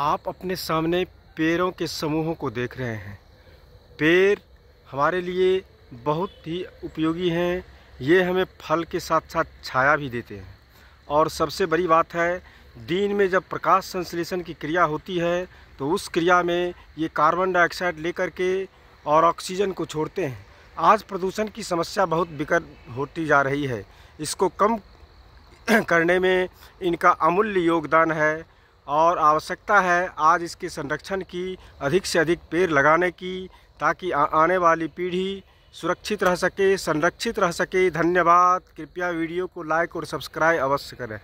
आप अपने सामने पेड़ों के समूहों को देख रहे हैं पेड़ हमारे लिए बहुत ही उपयोगी हैं ये हमें फल के साथ साथ छाया भी देते हैं और सबसे बड़ी बात है दिन में जब प्रकाश संश्लेषण की क्रिया होती है तो उस क्रिया में ये कार्बन डाइऑक्साइड लेकर के और ऑक्सीजन को छोड़ते हैं आज प्रदूषण की समस्या बहुत बिकट होती जा रही है इसको कम करने में इनका अमूल्य योगदान है और आवश्यकता है आज इसके संरक्षण की अधिक से अधिक पेड़ लगाने की ताकि आने वाली पीढ़ी सुरक्षित रह सके संरक्षित रह सके धन्यवाद कृपया वीडियो को लाइक और सब्सक्राइब अवश्य करें